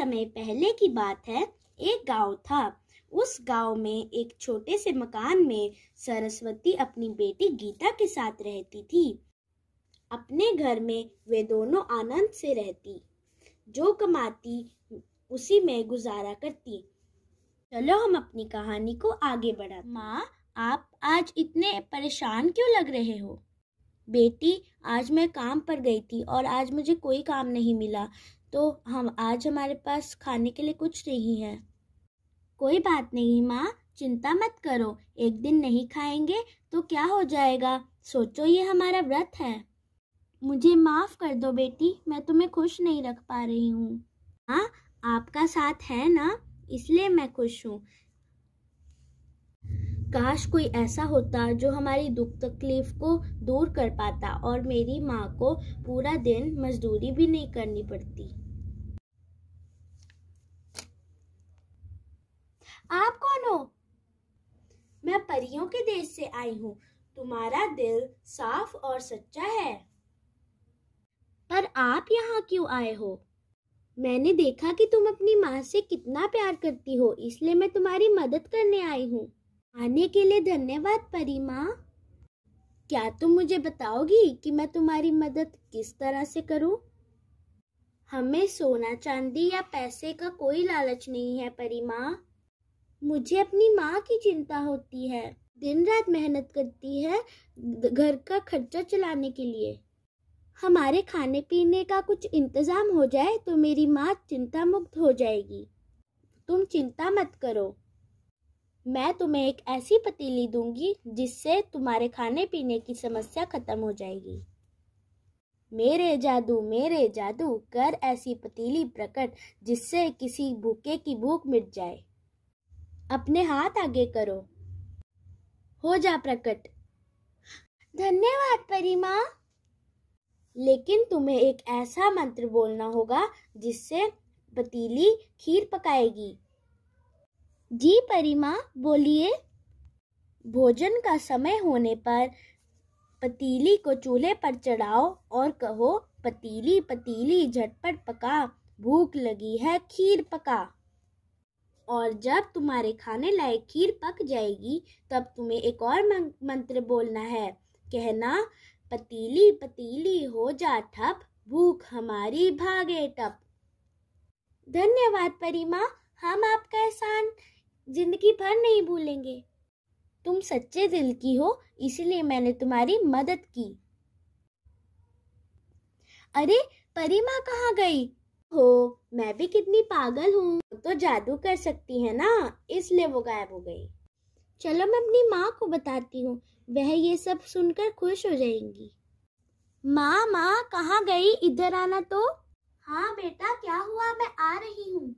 समय पहले की बात है एक गांव था उस गांव में एक छोटे से मकान में सरस्वती अपनी बेटी गीता के साथ रहती थी अपने घर में वे दोनों आनंद से रहती जो कमाती उसी में गुजारा करती चलो हम अपनी कहानी को आगे बढ़ा माँ आप आज इतने परेशान क्यों लग रहे हो बेटी आज मैं काम पर गई थी और आज मुझे कोई काम नहीं मिला तो हम आज हमारे पास खाने के लिए कुछ नहीं है कोई बात नहीं माँ चिंता मत करो एक दिन नहीं खाएंगे तो क्या हो जाएगा सोचो ये हमारा व्रत है मुझे माफ़ कर दो बेटी मैं तुम्हें खुश नहीं रख पा रही हूँ हाँ आपका साथ है ना इसलिए मैं खुश हूँ काश कोई ऐसा होता जो हमारी दुख तकलीफ को दूर कर पाता और मेरी माँ को पूरा दिन मजदूरी भी नहीं करनी पड़ती आप कौन हो मैं परियों के देश से आई हूँ तुम्हारा दिल साफ और सच्चा है पर आप यहाँ क्यों आए हो मैंने देखा कि तुम अपनी माँ से कितना प्यार करती हो इसलिए मैं तुम्हारी मदद करने आई हूँ आने के लिए धन्यवाद परी माँ क्या तुम मुझे बताओगी कि मैं तुम्हारी मदद किस तरह से करूं? हमें सोना चांदी या पैसे का कोई लालच नहीं है परी माँ मुझे अपनी माँ की चिंता होती है दिन रात मेहनत करती है घर का खर्चा चलाने के लिए हमारे खाने पीने का कुछ इंतज़ाम हो जाए तो मेरी माँ चिंता मुक्त हो जाएगी तुम चिंता मत करो मैं तुम्हें एक ऐसी पतीली दूंगी जिससे तुम्हारे खाने पीने की समस्या खत्म हो जाएगी मेरे जादू मेरे जादू कर ऐसी पतीली प्रकट जिससे किसी भूखे की भूख मिट जाए अपने हाथ आगे करो हो जा प्रकट धन्यवाद परी माँ लेकिन तुम्हें एक ऐसा मंत्र बोलना होगा जिससे पतीली खीर पकाएगी जी परिमा बोलिए भोजन का समय होने पर पतीली को चूल्हे पर चढ़ाओ और कहो पतीली पतीली झटपट पका भूख लगी है खीर पका और जब तुम्हारे खाने लायक खीर पक जाएगी तब तुम्हें एक और मंत्र बोलना है कहना पतीली पतीली हो जा ठप भूख हमारी भागे टप धन्यवाद परिमा हम आपका एहसान जिंदगी भर नहीं भूलेंगे तुम सच्चे दिल की हो इसलिए मैंने तुम्हारी मदद की अरे परी माँ कहाँ गई हो मैं भी कितनी पागल हूँ तो जादू कर सकती है ना इसलिए वो गायब हो गई चलो मैं अपनी माँ को बताती हूँ वह ये सब सुनकर खुश हो जाएंगी माँ माँ कहाँ गई इधर आना तो हाँ बेटा क्या हुआ मैं आ रही हूँ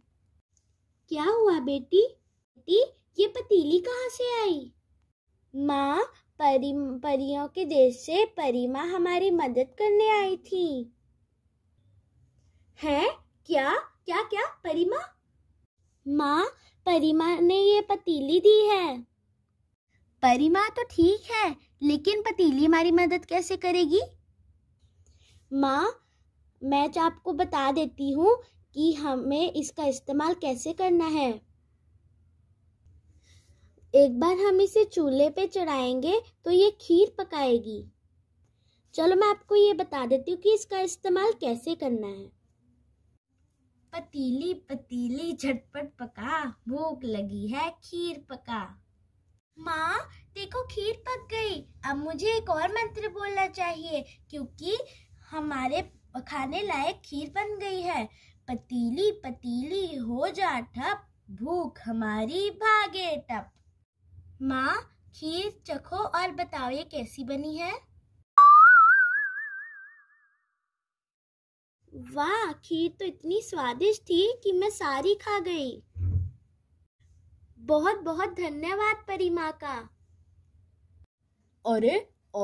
क्या हुआ बेटी बेटी ये पतीली कहाँ से आई माँ परी परियों के देश से परिमा हमारी मदद करने आई थी है क्या क्या क्या परिमा माँ माँ ने ये पतीली दी है परिमा तो ठीक है लेकिन पतीली हमारी मदद कैसे करेगी माँ मैं तो आपको बता देती हूँ कि हमें इसका इस्तेमाल कैसे करना है एक बार हम इसे चूल्हे पे चढ़ाएंगे तो ये खीर पकाएगी चलो मैं आपको ये बता देती हूँ कि इसका इस्तेमाल कैसे करना है पतीली पतीली झटपट पका भूख लगी है खीर पका माँ देखो खीर पक गई अब मुझे एक और मंत्र बोलना चाहिए क्योंकि हमारे खाने लायक खीर बन गई है पतीली पतीली हो जा ठप भूख हमारी भागे टप माँ खीर चखो और बताओ ये कैसी बनी है वाह खीर तो इतनी स्वादिष्ट थी कि मैं सारी खा गई बहुत बहुत धन्यवाद परी माँ का अरे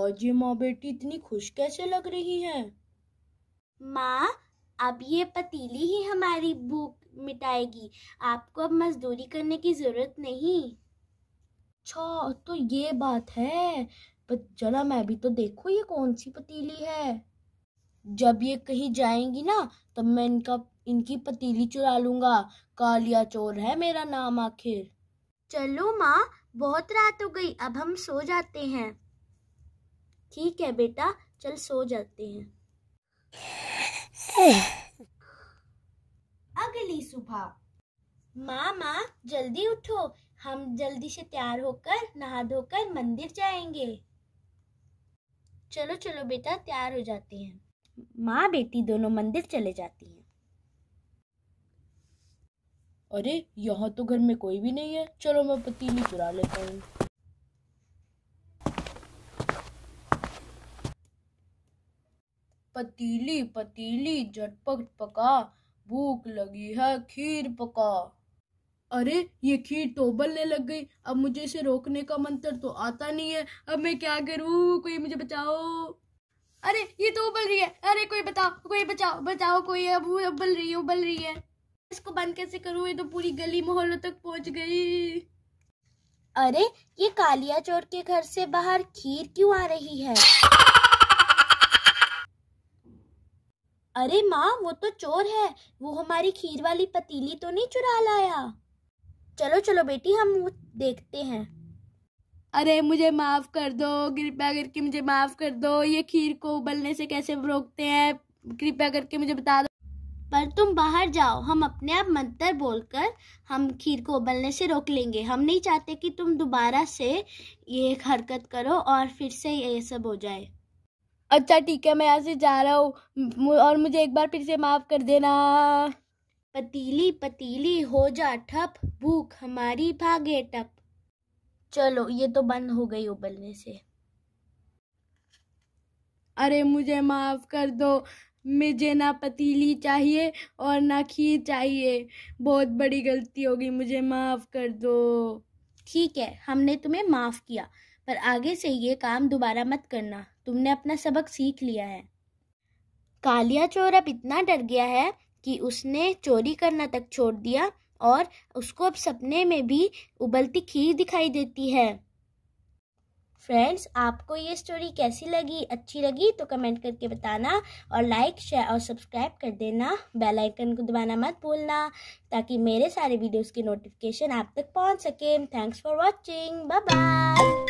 आज ये माँ बेटी इतनी खुश कैसे लग रही है माँ अब ये पतीली ही हमारी भूख मिटाएगी आपको अब मजदूरी करने की जरूरत नहीं अच्छा तो ये बात है पर जरा मैं भी तो देखूँ ये कौन सी पतीली है जब ये कहीं जाएंगी ना तब मैं इनका इनकी पतीली चुरा लूंगा कालिया चोर है मेरा नाम आखिर चलो माँ बहुत रात हो गई अब हम सो जाते हैं ठीक है बेटा चल सो जाते हैं अगली सुबह माँ माँ जल्दी उठो हम जल्दी से तैयार होकर नहा धोकर मंदिर जाएंगे चलो चलो बेटा तैयार हो जाते हैं माँ बेटी दोनों मंदिर चले जाती हैं अरे यहाँ तो घर में कोई भी नहीं है चलो मैं पतीली चुरा लेता हूँ पतीली पतीली झटपट पका भूख लगी है खीर पका अरे ये खीर तो उबलने लग गई अब मुझे इसे रोकने का मंत्र तो आता नहीं है अब मैं क्या करूँ कोई मुझे बचाओ अरे ये तो उबल रही है अरे कोई बताओ कोई बचाओ बचाओ कोई अब उबल रही है उबल रही है इसको बंद कैसे करूँ ये तो पूरी गली मोहल्लों तक पहुंच गई अरे ये कालिया चोर के घर से बाहर खीर क्यों आ रही है अरे माँ वो तो चोर है वो हमारी खीर वाली पतीली तो नहीं चुरा लाया चलो चलो बेटी हम देखते हैं अरे मुझे माफ़ कर दो कृपया करके मुझे माफ़ कर दो ये खीर को उबलने से कैसे रोकते हैं कृपया करके मुझे बता दो पर तुम बाहर जाओ हम अपने आप मंत्र बोलकर हम खीर को उबलने से रोक लेंगे हम नहीं चाहते कि तुम दोबारा से ये हरकत करो और फिर से ये सब हो जाए अच्छा ठीक है मैं यहाँ से जा रहा हूँ और मुझे एक बार फिर से माफ़ कर देना पतीली पतीली हो जा ठप भूख हमारी भागे टप चलो ये तो बंद हो गई उबलने से अरे मुझे माफ़ कर दो मुझे ना पतीली चाहिए और ना खीर चाहिए बहुत बड़ी गलती होगी मुझे माफ़ कर दो ठीक है हमने तुम्हें माफ़ किया पर आगे से ये काम दोबारा मत करना तुमने अपना सबक सीख लिया है कालिया चोर अब इतना डर गया है कि उसने चोरी करना तक छोड़ दिया और उसको अब सपने में भी उबलती खीर दिखाई देती है फ्रेंड्स आपको ये स्टोरी कैसी लगी अच्छी लगी तो कमेंट करके बताना और लाइक शेयर और सब्सक्राइब कर देना बेल आइकन को दबाना मत भूलना ताकि मेरे सारे वीडियोस की नोटिफिकेशन आप तक पहुंच सके thanks for watching bye bye